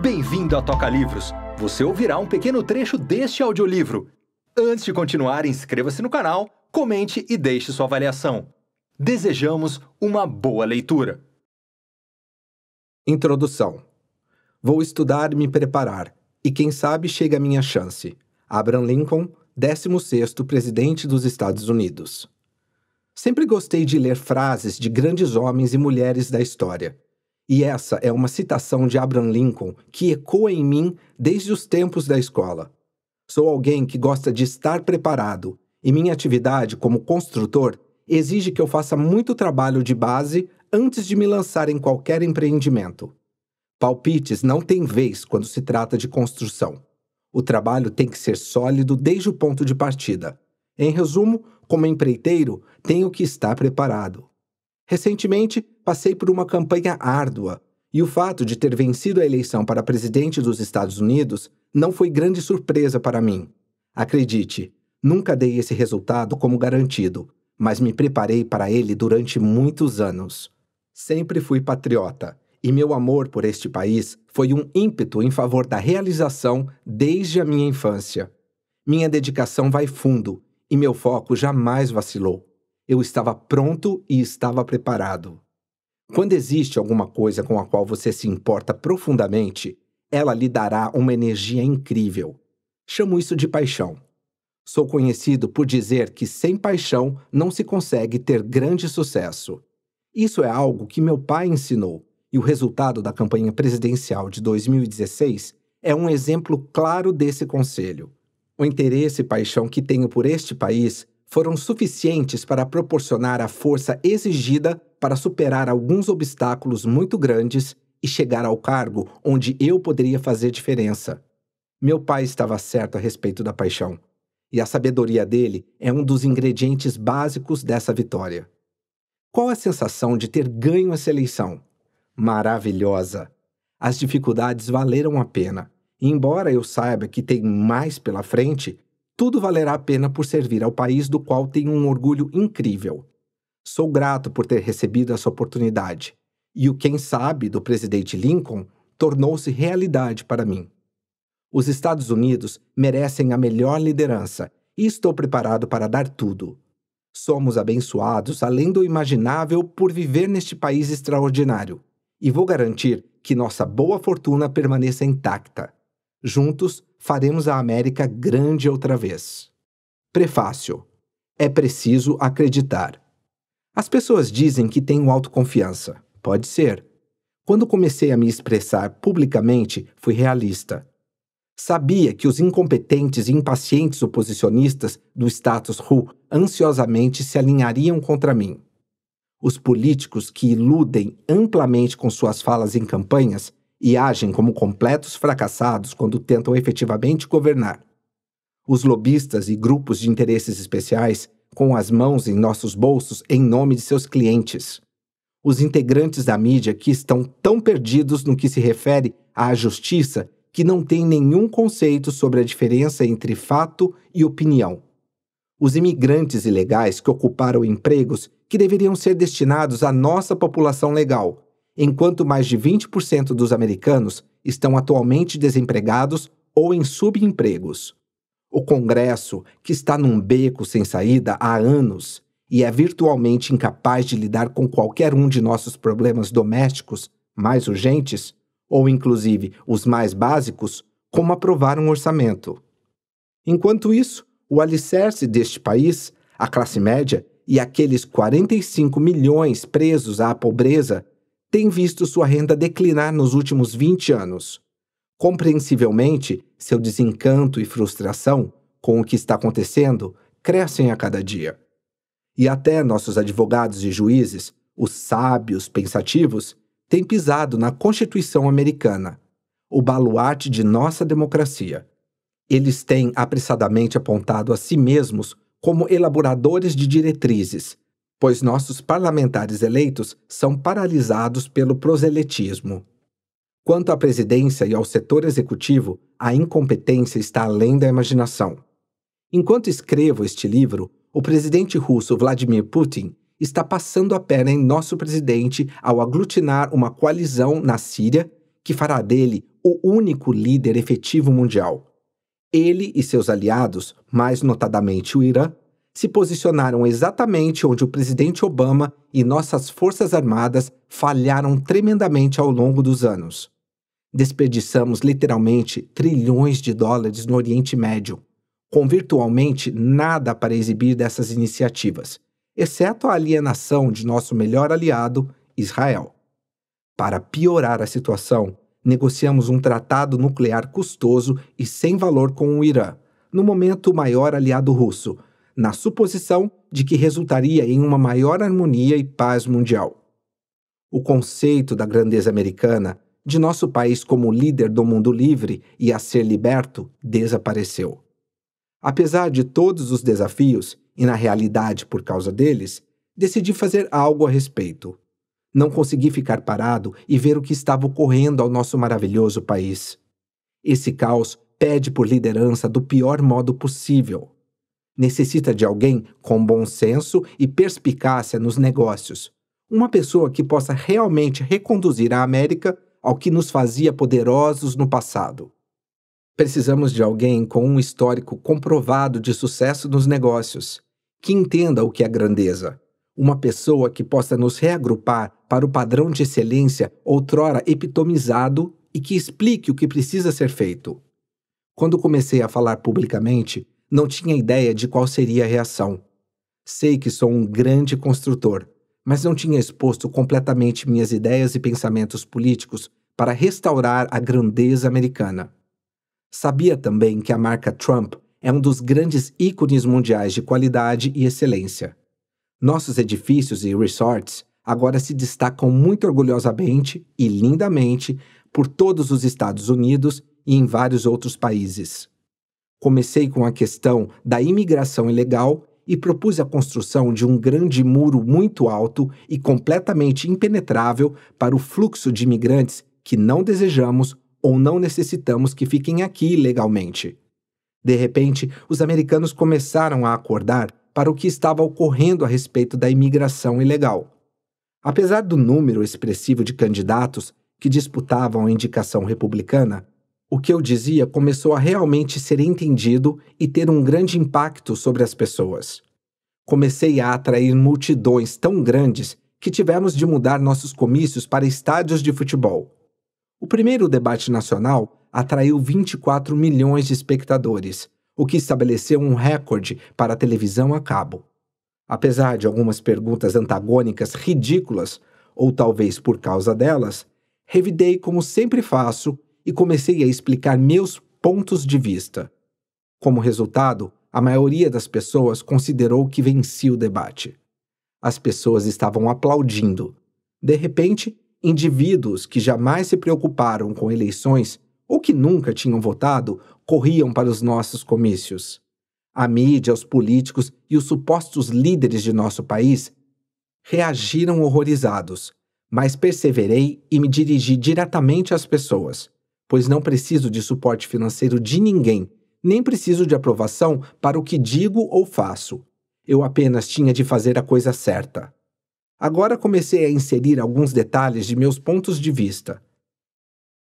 Bem-vindo à Toca Livros! Você ouvirá um pequeno trecho deste audiolivro. Antes de continuar, inscreva-se no canal, comente e deixe sua avaliação. Desejamos uma boa leitura. Introdução. Vou estudar e me preparar, e quem sabe chega a minha chance. Abraham Lincoln, 16º presidente dos Estados Unidos. Sempre gostei de ler frases de grandes homens e mulheres da história. E essa é uma citação de Abraham Lincoln que ecoa em mim desde os tempos da escola. Sou alguém que gosta de estar preparado, e minha atividade como construtor exige que eu faça muito trabalho de base antes de me lançar em qualquer empreendimento. Palpites não têm vez quando se trata de construção. O trabalho tem que ser sólido desde o ponto de partida. Em resumo, como empreiteiro, tenho que estar preparado. Recentemente, passei por uma campanha árdua, e o fato de ter vencido a eleição para presidente dos Estados Unidos não foi grande surpresa para mim. Acredite, nunca dei esse resultado como garantido, mas me preparei para ele durante muitos anos. Sempre fui patriota, e meu amor por este país foi um ímpeto em favor da realização desde a minha infância. Minha dedicação vai fundo e meu foco jamais vacilou. Eu estava pronto e estava preparado. Quando existe alguma coisa com a qual você se importa profundamente, ela lhe dará uma energia incrível. Chamo isso de paixão. Sou conhecido por dizer que sem paixão não se consegue ter grande sucesso. Isso é algo que meu pai ensinou, e o resultado da campanha presidencial de 2016 é um exemplo claro desse conselho. O interesse e paixão que tenho por este país foram suficientes para proporcionar a força exigida para superar alguns obstáculos muito grandes e chegar ao cargo onde eu poderia fazer diferença. Meu pai estava certo a respeito da paixão, e a sabedoria dele é um dos ingredientes básicos dessa vitória. Qual a sensação de ter ganho essa eleição? Maravilhosa! As dificuldades valeram a pena, e embora eu saiba que tem mais pela frente, tudo valerá a pena por servir ao país do qual tenho um orgulho incrível. Sou grato por ter recebido essa oportunidade, e o quem sabe do presidente Lincoln tornou-se realidade para mim. Os Estados Unidos merecem a melhor liderança e estou preparado para dar tudo. Somos abençoados além do imaginável por viver neste país extraordinário, e vou garantir que nossa boa fortuna permaneça intacta. Juntos faremos a América grande outra vez. Prefácio. É preciso acreditar. As pessoas dizem que tenho autoconfiança. Pode ser. Quando comecei a me expressar publicamente, fui realista. Sabia que os incompetentes e impacientes oposicionistas do status quo ansiosamente se alinhariam contra mim. Os políticos que iludem amplamente com suas falas em campanhas e agem como completos fracassados quando tentam efetivamente governar. Os lobistas e grupos de interesses especiais com as mãos em nossos bolsos em nome de seus clientes. Os integrantes da mídia que estão tão perdidos no que se refere à justiça que não têm nenhum conceito sobre a diferença entre fato e opinião. Os imigrantes ilegais que ocuparam empregos que deveriam ser destinados à nossa população legal, enquanto mais de 20% dos americanos estão atualmente desempregados ou em subempregos. O Congresso, que está num beco sem saída há anos e é virtualmente incapaz de lidar com qualquer um de nossos problemas domésticos mais urgentes, ou inclusive os mais básicos, como aprovar um orçamento. Enquanto isso, o alicerce deste país, a classe média e aqueles 45 milhões presos à pobreza tem visto sua renda declinar nos últimos 20 anos. Compreensivelmente, seu desencanto e frustração com o que está acontecendo crescem a cada dia. E até nossos advogados e juízes, os sábios pensativos, têm pisado na Constituição americana, o baluarte de nossa democracia. Eles têm apressadamente apontado a si mesmos como elaboradores de diretrizes, pois nossos parlamentares eleitos são paralisados pelo proselitismo. Quanto à presidência e ao setor executivo, a incompetência está além da imaginação. Enquanto escrevo este livro, o presidente russo Vladimir Putin está passando a perna em nosso presidente ao aglutinar uma coalizão na Síria que fará dele o único líder efetivo mundial. Ele e seus aliados, mais notadamente o Irã, se posicionaram exatamente onde o presidente Obama e nossas Forças Armadas falharam tremendamente ao longo dos anos. Desperdiçamos literalmente trilhões de dólares no Oriente Médio, com virtualmente nada para exibir dessas iniciativas, exceto a alienação de nosso melhor aliado, Israel. Para piorar a situação, negociamos um tratado nuclear custoso e sem valor com o Irã, no momento o maior aliado russo, na suposição de que resultaria em uma maior harmonia e paz mundial. O conceito da grandeza americana, de nosso país como líder do mundo livre e a ser liberto, desapareceu. Apesar de todos os desafios, e na realidade por causa deles, decidi fazer algo a respeito. Não consegui ficar parado e ver o que estava ocorrendo ao nosso maravilhoso país. Esse caos pede por liderança do pior modo possível necessita de alguém com bom senso e perspicácia nos negócios. Uma pessoa que possa realmente reconduzir a América ao que nos fazia poderosos no passado. Precisamos de alguém com um histórico comprovado de sucesso nos negócios, que entenda o que é grandeza. Uma pessoa que possa nos reagrupar para o padrão de excelência outrora epitomizado e que explique o que precisa ser feito. Quando comecei a falar publicamente, não tinha ideia de qual seria a reação. Sei que sou um grande construtor, mas não tinha exposto completamente minhas ideias e pensamentos políticos para restaurar a grandeza americana. Sabia também que a marca Trump é um dos grandes ícones mundiais de qualidade e excelência. Nossos edifícios e resorts agora se destacam muito orgulhosamente e lindamente por todos os Estados Unidos e em vários outros países. Comecei com a questão da imigração ilegal e propus a construção de um grande muro muito alto e completamente impenetrável para o fluxo de imigrantes que não desejamos ou não necessitamos que fiquem aqui ilegalmente. De repente, os americanos começaram a acordar para o que estava ocorrendo a respeito da imigração ilegal. Apesar do número expressivo de candidatos que disputavam a indicação republicana, o que eu dizia começou a realmente ser entendido e ter um grande impacto sobre as pessoas. Comecei a atrair multidões tão grandes que tivemos de mudar nossos comícios para estádios de futebol. O primeiro debate nacional atraiu 24 milhões de espectadores, o que estabeleceu um recorde para a televisão a cabo. Apesar de algumas perguntas antagônicas ridículas, ou talvez por causa delas, revidei como sempre faço e comecei a explicar meus pontos de vista. Como resultado, a maioria das pessoas considerou que venci o debate. As pessoas estavam aplaudindo. De repente, indivíduos que jamais se preocuparam com eleições ou que nunca tinham votado corriam para os nossos comícios. A mídia, os políticos e os supostos líderes de nosso país reagiram horrorizados, mas perseverei e me dirigi diretamente às pessoas pois não preciso de suporte financeiro de ninguém, nem preciso de aprovação para o que digo ou faço. Eu apenas tinha de fazer a coisa certa. Agora comecei a inserir alguns detalhes de meus pontos de vista.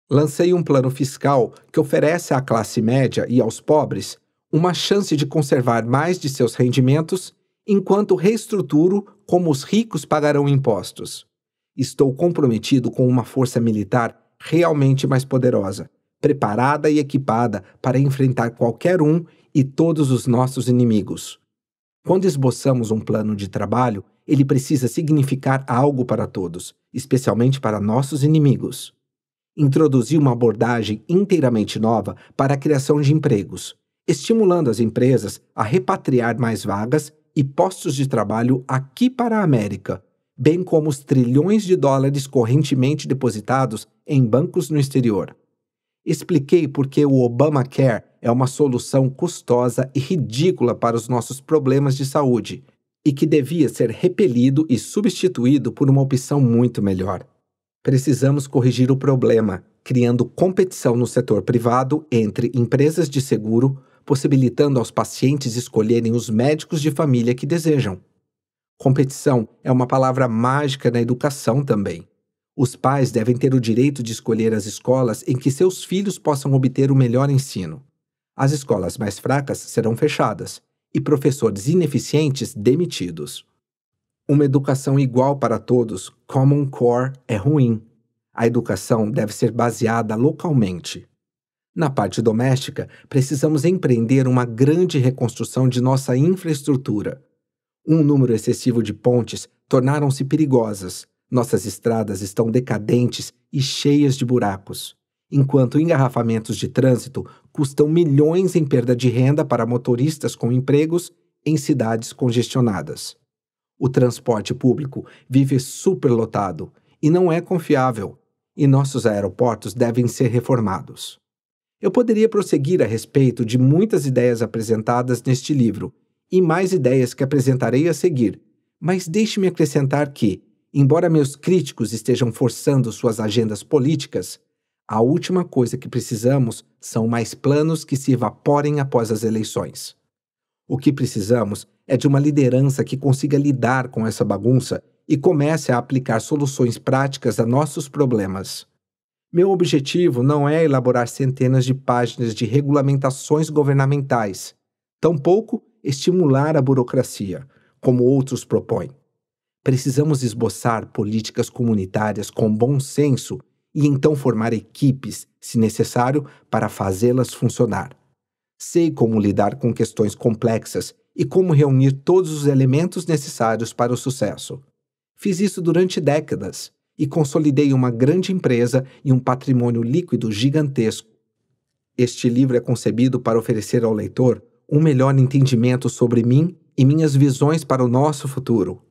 Lancei um plano fiscal que oferece à classe média e aos pobres uma chance de conservar mais de seus rendimentos enquanto reestruturo como os ricos pagarão impostos. Estou comprometido com uma força militar realmente mais poderosa, preparada e equipada para enfrentar qualquer um e todos os nossos inimigos. Quando esboçamos um plano de trabalho, ele precisa significar algo para todos, especialmente para nossos inimigos. Introduzir uma abordagem inteiramente nova para a criação de empregos, estimulando as empresas a repatriar mais vagas e postos de trabalho aqui para a América, bem como os trilhões de dólares correntemente depositados em bancos no exterior. Expliquei por que o Obamacare é uma solução custosa e ridícula para os nossos problemas de saúde e que devia ser repelido e substituído por uma opção muito melhor. Precisamos corrigir o problema, criando competição no setor privado entre empresas de seguro, possibilitando aos pacientes escolherem os médicos de família que desejam. Competição é uma palavra mágica na educação também. Os pais devem ter o direito de escolher as escolas em que seus filhos possam obter o melhor ensino. As escolas mais fracas serão fechadas e professores ineficientes demitidos. Uma educação igual para todos, Common Core, é ruim. A educação deve ser baseada localmente. Na parte doméstica, precisamos empreender uma grande reconstrução de nossa infraestrutura um número excessivo de pontes tornaram-se perigosas. Nossas estradas estão decadentes e cheias de buracos. Enquanto engarrafamentos de trânsito custam milhões em perda de renda para motoristas com empregos em cidades congestionadas. O transporte público vive superlotado e não é confiável, e nossos aeroportos devem ser reformados. Eu poderia prosseguir a respeito de muitas ideias apresentadas neste livro, e mais ideias que apresentarei a seguir, mas deixe-me acrescentar que, embora meus críticos estejam forçando suas agendas políticas, a última coisa que precisamos são mais planos que se evaporem após as eleições. O que precisamos é de uma liderança que consiga lidar com essa bagunça e comece a aplicar soluções práticas a nossos problemas. Meu objetivo não é elaborar centenas de páginas de regulamentações governamentais, tampouco estimular a burocracia, como outros propõem. Precisamos esboçar políticas comunitárias com bom senso e então formar equipes, se necessário, para fazê-las funcionar. Sei como lidar com questões complexas e como reunir todos os elementos necessários para o sucesso. Fiz isso durante décadas e consolidei uma grande empresa e um patrimônio líquido gigantesco. Este livro é concebido para oferecer ao leitor um melhor entendimento sobre mim e minhas visões para o nosso futuro.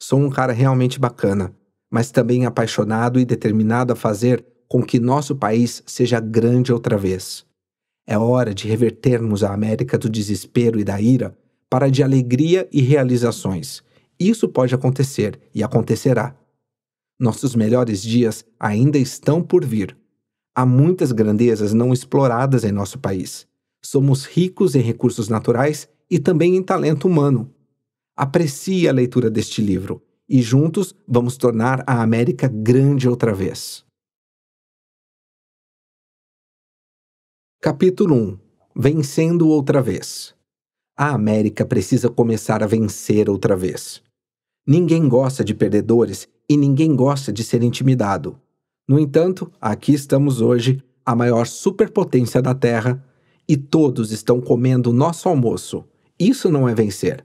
Sou um cara realmente bacana, mas também apaixonado e determinado a fazer com que nosso país seja grande outra vez. É hora de revertermos a América do desespero e da ira para de alegria e realizações. Isso pode acontecer e acontecerá. Nossos melhores dias ainda estão por vir. Há muitas grandezas não exploradas em nosso país Somos ricos em recursos naturais e também em talento humano. Aprecie a leitura deste livro e juntos vamos tornar a América grande outra vez. Capítulo 1 Vencendo outra vez. A América precisa começar a vencer outra vez. Ninguém gosta de perdedores e ninguém gosta de ser intimidado. No entanto, aqui estamos hoje, a maior superpotência da Terra, e todos estão comendo o nosso almoço. Isso não é vencer.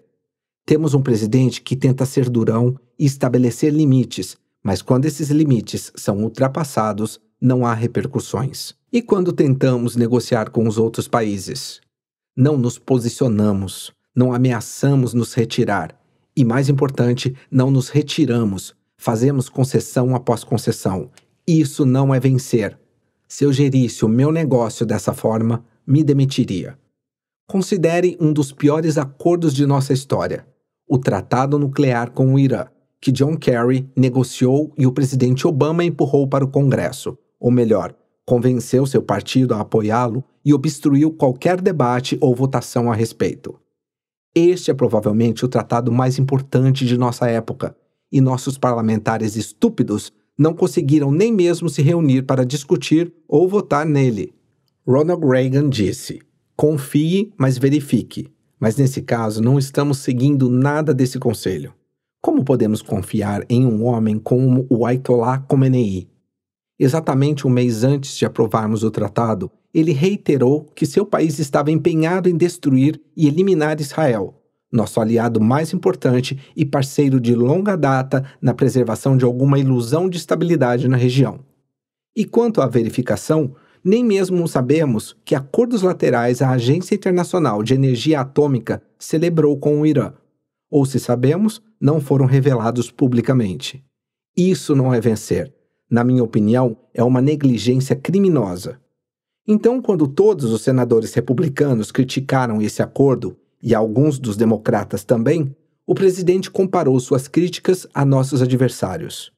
Temos um presidente que tenta ser durão e estabelecer limites, mas quando esses limites são ultrapassados, não há repercussões. E quando tentamos negociar com os outros países? Não nos posicionamos, não ameaçamos nos retirar e, mais importante, não nos retiramos, fazemos concessão após concessão. Isso não é vencer. Se eu gerisse o meu negócio dessa forma, me demitiria. Considere um dos piores acordos de nossa história, o Tratado Nuclear com o Irã, que John Kerry negociou e o presidente Obama empurrou para o Congresso, ou melhor, convenceu seu partido a apoiá-lo e obstruiu qualquer debate ou votação a respeito. Este é provavelmente o tratado mais importante de nossa época, e nossos parlamentares estúpidos não conseguiram nem mesmo se reunir para discutir ou votar nele. Ronald Reagan disse: confie, mas verifique. Mas nesse caso, não estamos seguindo nada desse conselho. Como podemos confiar em um homem como o Ayatollah Khomeini? Exatamente um mês antes de aprovarmos o tratado, ele reiterou que seu país estava empenhado em destruir e eliminar Israel, nosso aliado mais importante e parceiro de longa data na preservação de alguma ilusão de estabilidade na região. E quanto à verificação, nem mesmo sabemos que acordos laterais a Agência Internacional de Energia Atômica celebrou com o Irã, ou se sabemos, não foram revelados publicamente. Isso não é vencer. Na minha opinião, é uma negligência criminosa. Então, quando todos os senadores republicanos criticaram esse acordo, e alguns dos democratas também, o presidente comparou suas críticas a nossos adversários.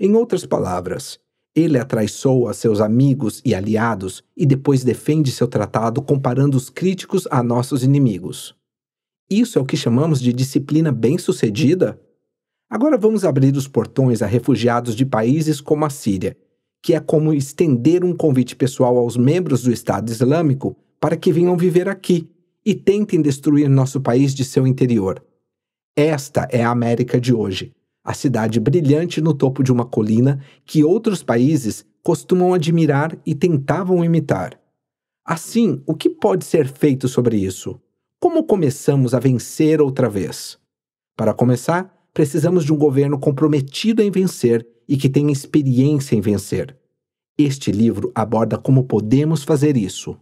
Em outras palavras, ele atraiçoa seus amigos e aliados e depois defende seu tratado comparando os críticos a nossos inimigos. Isso é o que chamamos de disciplina bem-sucedida? Agora vamos abrir os portões a refugiados de países como a Síria, que é como estender um convite pessoal aos membros do Estado Islâmico para que venham viver aqui e tentem destruir nosso país de seu interior. Esta é a América de hoje, a cidade brilhante no topo de uma colina que outros países costumam admirar e tentavam imitar. Assim, o que pode ser feito sobre isso? Como começamos a vencer outra vez? Para começar, precisamos de um governo comprometido em vencer e que tenha experiência em vencer. Este livro aborda como podemos fazer isso.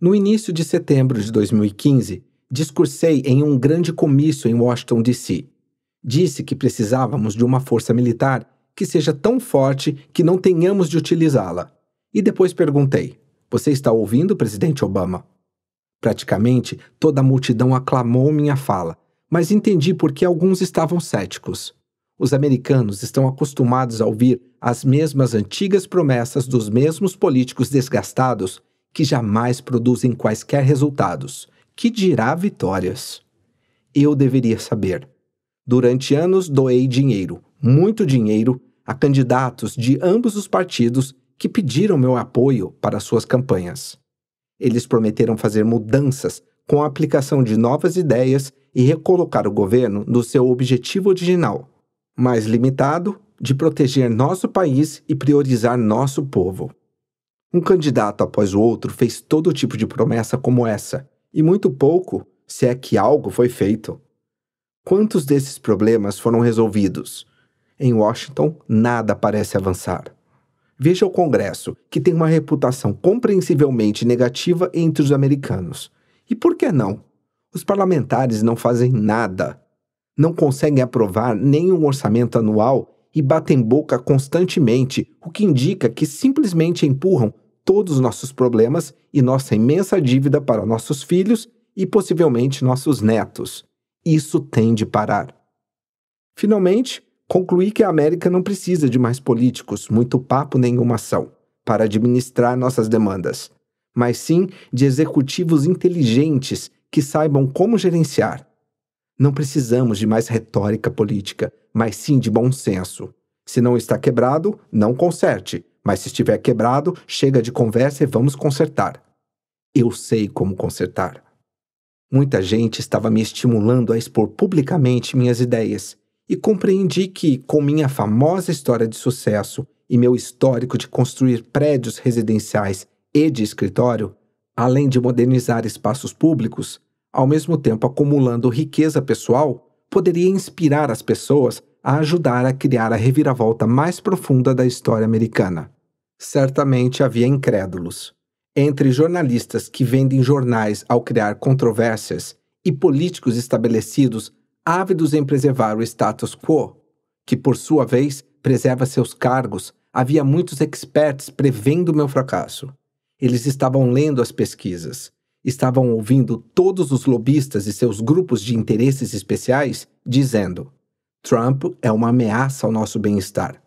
No início de setembro de 2015, discursei em um grande comício em Washington, D.C. Disse que precisávamos de uma força militar que seja tão forte que não tenhamos de utilizá-la. E depois perguntei: Você está ouvindo, presidente Obama? Praticamente toda a multidão aclamou minha fala, mas entendi por que alguns estavam céticos. Os americanos estão acostumados a ouvir as mesmas antigas promessas dos mesmos políticos desgastados que jamais produzem quaisquer resultados, que dirá vitórias. Eu deveria saber, Durante anos, doei dinheiro, muito dinheiro, a candidatos de ambos os partidos que pediram meu apoio para suas campanhas. Eles prometeram fazer mudanças com a aplicação de novas ideias e recolocar o governo no seu objetivo original, mais limitado, de proteger nosso país e priorizar nosso povo. Um candidato após o outro fez todo tipo de promessa como essa, e muito pouco, se é que algo foi feito. Quantos desses problemas foram resolvidos? Em Washington, nada parece avançar. Veja o Congresso, que tem uma reputação compreensivelmente negativa entre os americanos. E por que não? Os parlamentares não fazem nada. Não conseguem aprovar nenhum orçamento anual e batem boca constantemente, o que indica que simplesmente empurram todos os nossos problemas e nossa imensa dívida para nossos filhos e possivelmente nossos netos. Isso tem de parar. Finalmente, concluí que a América não precisa de mais políticos, muito papo, nenhuma ação, para administrar nossas demandas, mas sim de executivos inteligentes que saibam como gerenciar. Não precisamos de mais retórica política, mas sim de bom senso. Se não está quebrado, não conserte, mas se estiver quebrado, chega de conversa e vamos consertar. Eu sei como consertar. Muita gente estava me estimulando a expor publicamente minhas ideias, e compreendi que, com minha famosa história de sucesso e meu histórico de construir prédios residenciais e de escritório, além de modernizar espaços públicos, ao mesmo tempo acumulando riqueza pessoal, poderia inspirar as pessoas a ajudar a criar a reviravolta mais profunda da história americana. Certamente havia incrédulos, entre jornalistas que vendem jornais ao criar controvérsias e políticos estabelecidos ávidos em preservar o status quo, que por sua vez preserva seus cargos, havia muitos experts prevendo meu fracasso. Eles estavam lendo as pesquisas, estavam ouvindo todos os lobistas e seus grupos de interesses especiais dizendo: Trump é uma ameaça ao nosso bem-estar.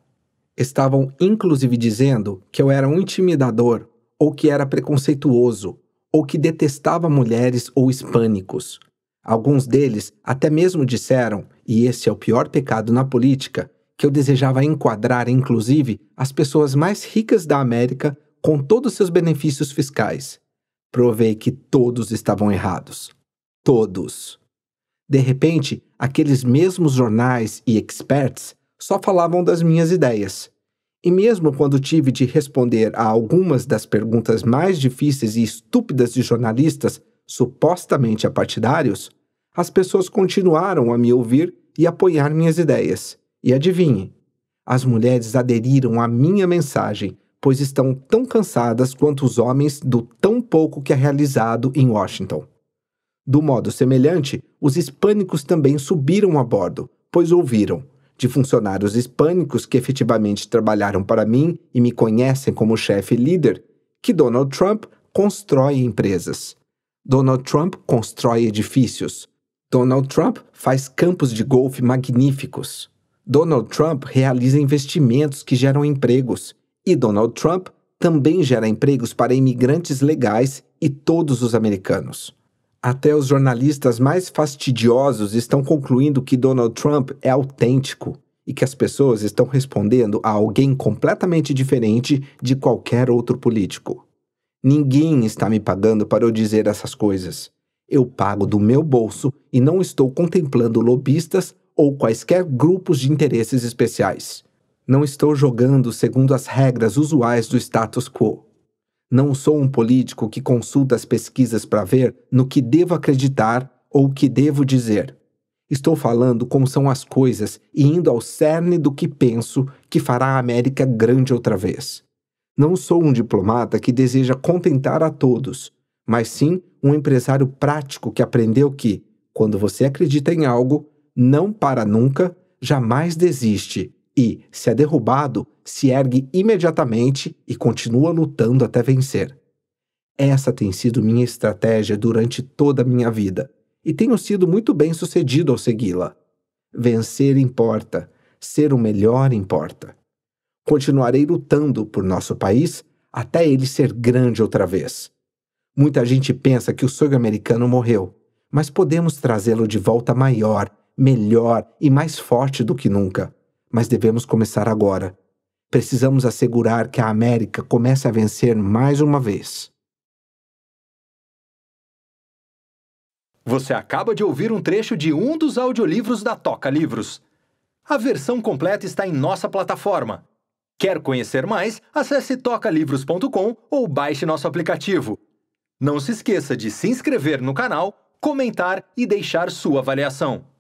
Estavam inclusive dizendo que eu era um intimidador ou que era preconceituoso, ou que detestava mulheres ou hispânicos. Alguns deles até mesmo disseram, e esse é o pior pecado na política, que eu desejava enquadrar, inclusive, as pessoas mais ricas da América com todos seus benefícios fiscais. Provei que todos estavam errados. Todos. De repente, aqueles mesmos jornais e experts só falavam das minhas ideias. E mesmo quando tive de responder a algumas das perguntas mais difíceis e estúpidas de jornalistas supostamente apartidários, as pessoas continuaram a me ouvir e apoiar minhas ideias. E adivinhe, as mulheres aderiram à minha mensagem, pois estão tão cansadas quanto os homens do tão pouco que é realizado em Washington. Do modo semelhante, os hispânicos também subiram a bordo, pois ouviram de funcionários hispânicos que efetivamente trabalharam para mim e me conhecem como chefe líder, que Donald Trump constrói empresas. Donald Trump constrói edifícios. Donald Trump faz campos de golfe magníficos. Donald Trump realiza investimentos que geram empregos. E Donald Trump também gera empregos para imigrantes legais e todos os americanos. Até os jornalistas mais fastidiosos estão concluindo que Donald Trump é autêntico e que as pessoas estão respondendo a alguém completamente diferente de qualquer outro político. Ninguém está me pagando para eu dizer essas coisas. Eu pago do meu bolso e não estou contemplando lobistas ou quaisquer grupos de interesses especiais. Não estou jogando segundo as regras usuais do status quo. Não sou um político que consulta as pesquisas para ver no que devo acreditar ou o que devo dizer. Estou falando como são as coisas e indo ao cerne do que penso que fará a América grande outra vez. Não sou um diplomata que deseja contentar a todos, mas sim um empresário prático que aprendeu que, quando você acredita em algo, não para nunca, jamais desiste e, se é derrubado, se ergue imediatamente e continua lutando até vencer. Essa tem sido minha estratégia durante toda a minha vida e tenho sido muito bem sucedido ao segui-la. Vencer importa, ser o melhor importa. Continuarei lutando por nosso país até ele ser grande outra vez. Muita gente pensa que o sonho americano morreu, mas podemos trazê-lo de volta maior, melhor e mais forte do que nunca. Mas devemos começar agora, precisamos assegurar que a América comece a vencer mais uma vez. Você acaba de ouvir um trecho de um dos audiolivros da Toca Livros. A versão completa está em nossa plataforma. Quer conhecer mais? Acesse tocalivros.com ou baixe nosso aplicativo. Não se esqueça de se inscrever no canal, comentar e deixar sua avaliação.